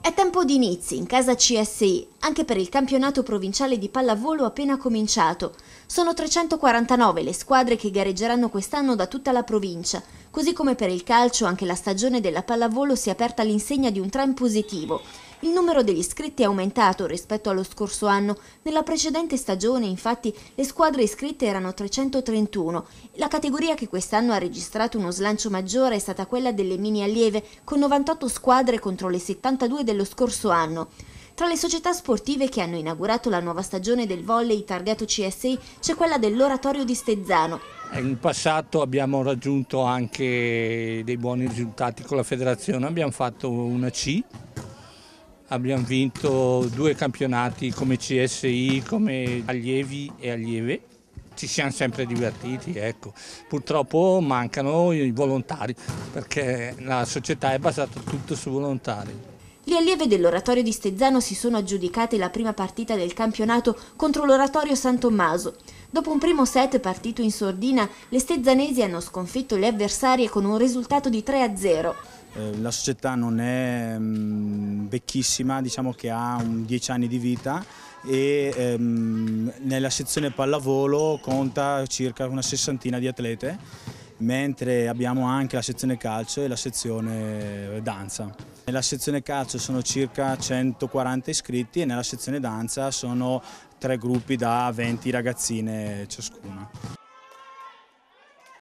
È tempo di inizi in casa CSI, anche per il campionato provinciale di pallavolo appena cominciato. Sono 349 le squadre che gareggeranno quest'anno da tutta la provincia, così come per il calcio anche la stagione della pallavolo si è aperta all'insegna di un trend positivo. Il numero degli iscritti è aumentato rispetto allo scorso anno. Nella precedente stagione, infatti, le squadre iscritte erano 331. La categoria che quest'anno ha registrato uno slancio maggiore è stata quella delle mini allieve, con 98 squadre contro le 72 dello scorso anno. Tra le società sportive che hanno inaugurato la nuova stagione del volley targato CSI c'è quella dell'Oratorio di Stezzano. In passato abbiamo raggiunto anche dei buoni risultati con la federazione, abbiamo fatto una C abbiamo vinto due campionati come CSI, come allievi e allieve. Ci siamo sempre divertiti, ecco. Purtroppo mancano i volontari perché la società è basata tutto su volontari. Gli allievi dell'oratorio di Stezzano si sono aggiudicati la prima partita del campionato contro l'oratorio San Tommaso. Dopo un primo set partito in sordina, le stezzanesi hanno sconfitto le avversarie con un risultato di 3-0. Eh, la società non è mm, vecchissima, diciamo che ha 10 anni di vita e ehm, nella sezione pallavolo conta circa una sessantina di atlete, mentre abbiamo anche la sezione calcio e la sezione danza. Nella sezione calcio sono circa 140 iscritti e nella sezione danza sono tre gruppi da 20 ragazzine ciascuna.